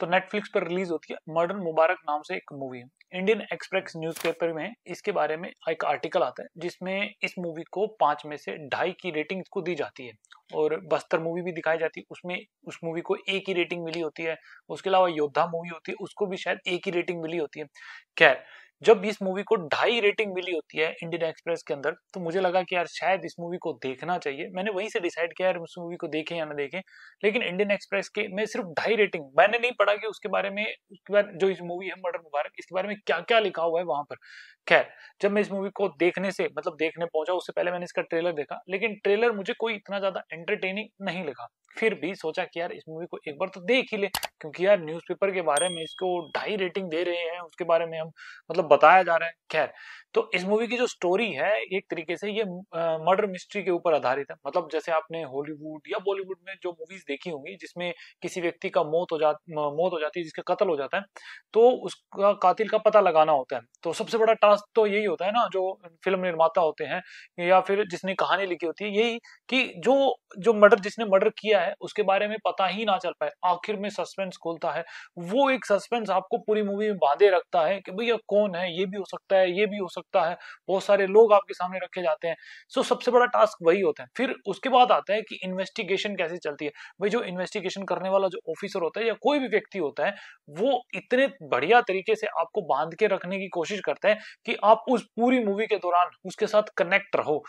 तो नेटफ्लिक्स पर रिलीज होती है मर्डन मुबारक नाम से एक मूवी है इंडियन एक्सप्रेस न्यूज़पेपर में इसके बारे में एक आर्टिकल आता है जिसमें इस मूवी को पाँच में से ढाई की रेटिंग को दी जाती है और बस्तर मूवी भी दिखाई जाती है उसमें उस मूवी को एक ही रेटिंग मिली होती है उसके अलावा योद्धा मूवी होती है उसको भी शायद एक ही रेटिंग मिली होती है खैर जब इस मूवी को ढाई रेटिंग मिली होती है इंडियन एक्सप्रेस के अंदर तो मुझे लगा कि यार शायद इस मूवी को देखना चाहिए मैंने वहीं से डिसाइड किया यार इस मूवी को देखें या ना देखें लेकिन इंडियन एक्सप्रेस के मैं सिर्फ ढाई रेटिंग मैंने नहीं पढ़ा कि उसके बारे में उसके बारे जो इस मूवी है मर्डर मुबारक इसके बारे में क्या क्या लिखा हुआ है वहां पर खैर जब मैं इस मूवी को देखने से मतलब देखने पहुंचा उससे पहले मैंने इसका ट्रेलर देखा लेकिन ट्रेलर मुझे कोई इतना ज्यादा एंटरटेनिंग नहीं लगा फिर भी सोचा कि यार इस मूवी को एक बार तो देख ही ले क्योंकि यार न्यूज़पेपर के बारे में इसको ढाई रेटिंग दे रहे हैं उसके बारे में हम मतलब सब बताया जा रहा है खैर तो इस मूवी की जो स्टोरी है एक तरीके से ये मर्डर मिस्ट्री के ऊपर आधारित है मतलब जैसे आपने हॉलीवुड या बॉलीवुड में जो मूवीज देखी होंगी जिसमें किसी व्यक्ति का मौत हो जा मौत हो जाती है जिसका कत्ल हो जाता है तो उसका कातिल का पता लगाना होता है तो सबसे बड़ा टास्क तो यही होता है ना जो फिल्म निर्माता होते हैं या फिर जिसने कहानी लिखी होती है यही कि जो जो मर्डर जिसने मर्डर किया है उसके बारे में पता ही ना चल पाए आखिर में सस्पेंस खोलता है वो एक सस्पेंस आपको पूरी मूवी में बांधे रखता है कि भैया कौन है ये भी हो सकता है ये भी हो सकता है बहुत सारे लोग आपके सामने रखे जाते हैं सो so, सबसे बड़ा टास्क वही होता है फिर उसके बाद आता है कि इन्वेस्टिगेशन कैसे चलती है भाई जो इन्वेस्टिगेशन करने वाला जो ऑफिसर होता है या कोई भी व्यक्ति होता है वो इतने बढ़िया तरीके से आपको बांध के रखने की कोशिश करते हैं कि आप उस पूरी मूवी के दौरान उसके साथ कनेक्ट रहो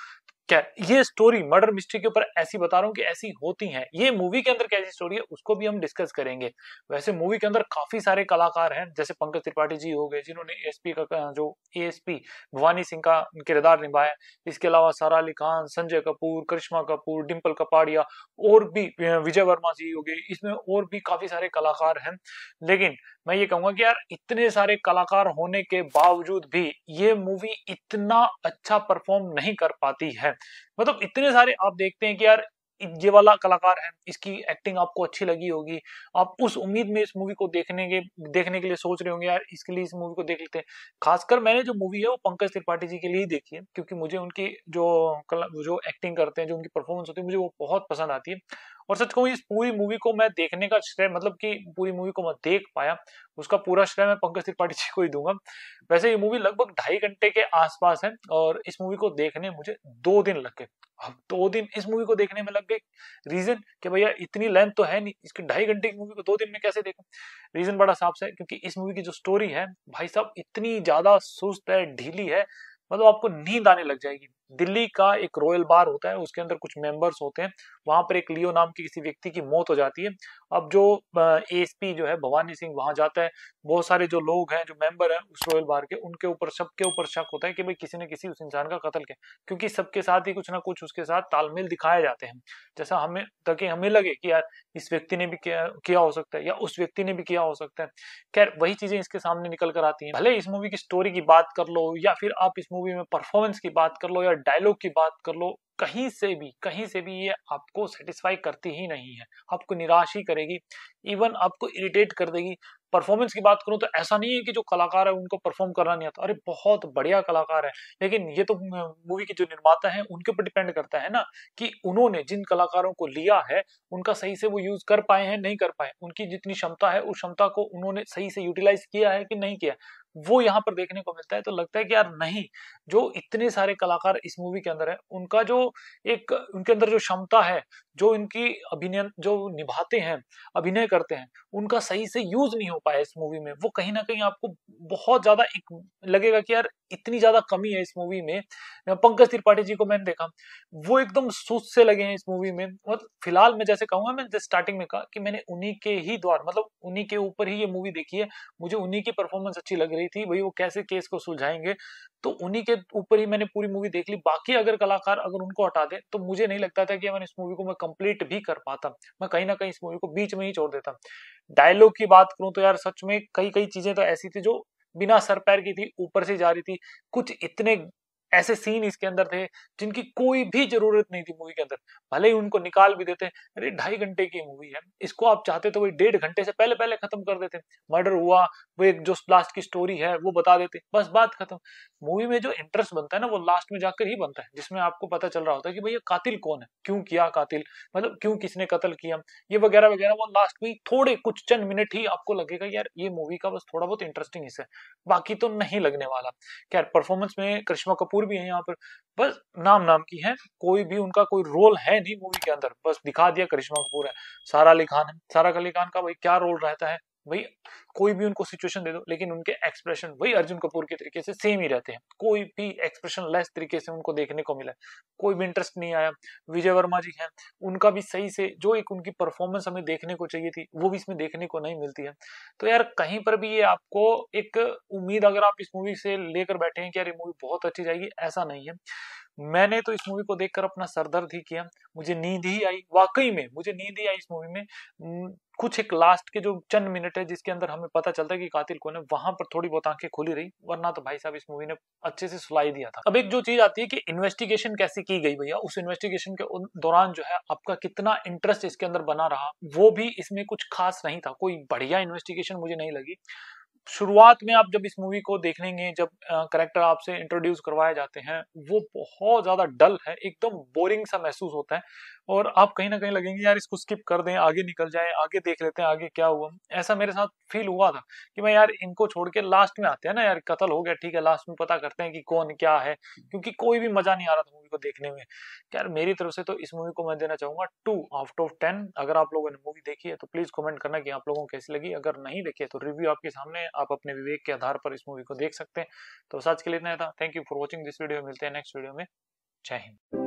क्या ये स्टोरी मर्डर मिस्ट्री के ऊपर ऐसी बता रहा हूँ कि ऐसी होती हैं ये मूवी के अंदर कैसी स्टोरी है उसको भी हम डिस्कस करेंगे वैसे मूवी के अंदर काफी सारे कलाकार हैं जैसे पंकज त्रिपाठी जी हो गए जिन्होंने एसपी का जो एएसपी भवानी सिंह का किरदार निभाया इसके अलावा सारा अली खान संजय कपूर करिश्मा कपूर डिम्पल कपाड़िया और भी विजय वर्मा जी हो गए इसमें और भी काफी सारे कलाकार हैं लेकिन मैं ये कहूंगा कि यार इतने सारे कलाकार होने के बावजूद भी ये मूवी इतना अच्छा परफॉर्म नहीं कर पाती है मतलब इतने सारे आप देखते हैं कि यार ये वाला कलाकार है इसकी एक्टिंग आपको अच्छी लगी होगी आप उस उम्मीद में इस मूवी को देखने के देखने के लिए सोच रहे होंगे यार इसके लिए इस मूवी को देख लेते हैं खासकर मैंने जो मूवी है वो पंकज त्रिपाठी जी के लिए ही देखी है क्योंकि मुझे उनकी जो जो एक्टिंग करते हैं जो उनकी परफॉर्मेंस होती है मुझे वो बहुत पसंद आती है और सच कहूँ इस पूरी मूवी को मैं देखने का श्रेय मतलब कि पूरी मूवी को मैं देख पाया उसका पूरा श्रेय मैं पंकज त्रिपाठी जी को ही दूंगा वैसे ये मूवी लगभग ढाई घंटे के आसपास है और इस मूवी को देखने मुझे दो दिन लग गए अब दो दिन इस मूवी को देखने में लग गए रीजन कि भैया इतनी लेंथ तो है नहीं इसकी ढाई घंटे की मूवी को दो दिन में कैसे देखूं रीजन बड़ा साफ है क्योंकि इस मूवी की जो स्टोरी है भाई साहब इतनी ज्यादा सुस्त है ढीली है मतलब आपको नींद आने लग जाएगी दिल्ली का एक रॉयल बार होता है उसके अंदर कुछ मेंबर्स होते हैं वहां पर एक लियो नाम की किसी व्यक्ति की मौत हो जाती है अब जो एसपी जो है भवानी सिंह वहां जाता है बहुत सारे जो लोग हैं जो मेंबर हैं उस रॉयल बार के उनके ऊपर सबके ऊपर शक होता है कि भाई किसी ने किसी उस इंसान का कत्ल किया क्योंकि सबके साथ ही कुछ ना कुछ उसके साथ तालमेल दिखाए जाते हैं जैसा हमें ताकि हमें लगे कि यार इस व्यक्ति ने भी किया, किया हो सकता है या उस व्यक्ति ने भी किया हो सकता है खैर वही चीजें इसके सामने निकल कर आती है भले इस मूवी की स्टोरी की बात कर लो या फिर आप इस मूवी में परफॉर्मेंस की बात कर लो या डायलॉग की बात कर लो कहीं से भी कहीं से भी ये आपको सेटिस्फाई करती ही नहीं है आपको निराश ही करेगी इवन आपको इरिटेट कर देगी परफॉर्मेंस की बात करूं तो ऐसा नहीं है कि जो कलाकार है उनको परफॉर्म करना नहीं आता अरे बहुत बढ़िया कलाकार है लेकिन ये तो मूवी के जो निर्माता हैं उनके ऊपर डिपेंड करता है ना कि उन्होंने जिन कलाकारों को लिया है उनका सही से वो यूज कर पाए हैं नहीं कर पाए उनकी जितनी क्षमता है उस क्षमता को उन्होंने सही से यूटिलाइज किया है कि नहीं किया वो यहाँ पर देखने को मिलता है तो लगता है कि यार नहीं जो इतने सारे कलाकार इस मूवी के अंदर है उनका जो एक उनके अंदर जो क्षमता है जो इनकी अभिनय जो निभाते हैं अभिनय करते हैं उनका सही से यूज नहीं हो पाया इस मूवी में वो कहीं ना कहीं आपको बहुत ज्यादा एक लगेगा कि यार इतनी ज्यादा कमी है इस मूवी में पंकज त्रिपाठी जी को मैंने देखा वो एकदम सुस्त से लगे हैं इस मूवी में मतलब फिलहाल मैं जैसे कहूंगा मैं स्टार्टिंग में कहा कि मैंने उन्हीं के ही द्वार मतलब उन्हीं के ऊपर ही ये मूवी देखी है मुझे उन्हीं की परफॉर्मेंस अच्छी लग रही रही थी भाई वो कैसे केस को सुलझाएंगे तो उन्हीं के ऊपर ही मैंने पूरी मूवी देख ली बाकी अगर कलाकार अगर उनको हटा दे तो मुझे नहीं लगता था कि मैं इस मूवी को मैं कंप्लीट भी कर पाता मैं कहीं ना कहीं इस मूवी को बीच में ही छोड़ देता डायलॉग की बात करूं तो यार सच में कई कई चीजें तो ऐसी थी जो बिना सर पैर की थी ऊपर से जा रही थी कुछ इतने ऐसे सीन इसके अंदर थे जिनकी कोई भी जरूरत नहीं थी मूवी के अंदर भले ही उनको निकाल भी देते अरे ढाई घंटे की मूवी है इसको आप चाहते तो वही डेढ़ घंटे से पहले पहले खत्म कर देते मर्डर हुआ वो एक जो लास्ट की स्टोरी है वो बता देते बस बात खत्म मूवी में जो इंटरेस्ट बनता है ना वो लास्ट में जाकर ही बनता है जिसमें आपको पता चल रहा होता है कि भैया कातिल कौन है क्यों किया कातिल मतलब क्यों किसने कत्ल किया ये वगैरह वगैरह वो लास्ट में थोड़े कुछ चंद मिनट ही आपको लगेगा यार ये मूवी का बस थोड़ा बहुत इंटरेस्टिंग हिस्सा है बाकी तो नहीं लगने वाला खैर परफॉर्मेंस में करिश्मा कपूर कपूर भी है यहाँ पर बस नाम नाम की है कोई भी उनका कोई रोल है नहीं मूवी के अंदर बस दिखा दिया करिश्मा कपूर है सारा अली खान है सारा अली खान का भाई क्या रोल रहता है वही कोई भी उनको सिचुएशन दे दो लेकिन उनके एक्सप्रेशन वही अर्जुन कपूर के तरीके से सेम ही रहते हैं कोई भी एक्सप्रेशन लेस तरीके से उनको देखने को मिला कोई भी इंटरेस्ट नहीं आया विजय वर्मा जी हैं उनका भी सही से जो एक उनकी परफॉर्मेंस हमें देखने को चाहिए थी वो भी इसमें देखने को नहीं मिलती है तो यार कहीं पर भी ये आपको एक उम्मीद अगर आप इस मूवी से लेकर बैठे हैं कि यार ये मूवी बहुत अच्छी जाएगी ऐसा नहीं है मैंने तो इस मूवी को देखकर अपना सरदर्द ही किया मुझे नींद ही आई वाकई में मुझे नींद ही आई इस मूवी में कुछ एक लास्ट के जो चंद मिनट है जिसके अंदर हमें पता चलता है कि कातिल कौन है वहां पर थोड़ी बहुत आंखें खुली रही वरना तो भाई साहब इस मूवी ने अच्छे से सुलाई दिया था अब एक जो चीज आती है कि इन्वेस्टिगेशन कैसे की गई भैया उस इन्वेस्टिगेशन के दौरान जो है आपका कितना इंटरेस्ट इसके अंदर बना रहा वो भी इसमें कुछ खास नहीं था कोई बढ़िया इन्वेस्टिगेशन मुझे नहीं लगी शुरुआत में आप जब इस मूवी को देख लेंगे जब करेक्टर आपसे इंट्रोड्यूस करवाए जाते हैं वो बहुत ज़्यादा डल है एकदम बोरिंग सा महसूस होता है और आप कहीं ना कहीं लगेंगे यार इसको स्किप कर दें आगे निकल जाए आगे देख लेते हैं आगे क्या हुआ ऐसा मेरे साथ फील हुआ था कि मैं यार इनको छोड़ के लास्ट में आते हैं ना यार कत्ल हो गया ठीक है लास्ट में पता करते हैं कि कौन क्या है क्योंकि कोई भी मजा नहीं आ रहा था मूवी को देखने में यार मेरी तरफ से तो इस मूवी को मैं देना चाहूंगा टू आउट ऑफ टेन अगर आप लोगों ने मूवी देखी है तो प्लीज कमेंट करना कि आप लोगों को कैसी लगी अगर नहीं देखी है तो रिव्यू आपके सामने आप अपने विवेक के आधार पर इस मूवी को देख सकते हैं तो सच के लिए इतना था thank you for watching this video मिलते हैं नेक्स्ट वीडियो में जय हिंद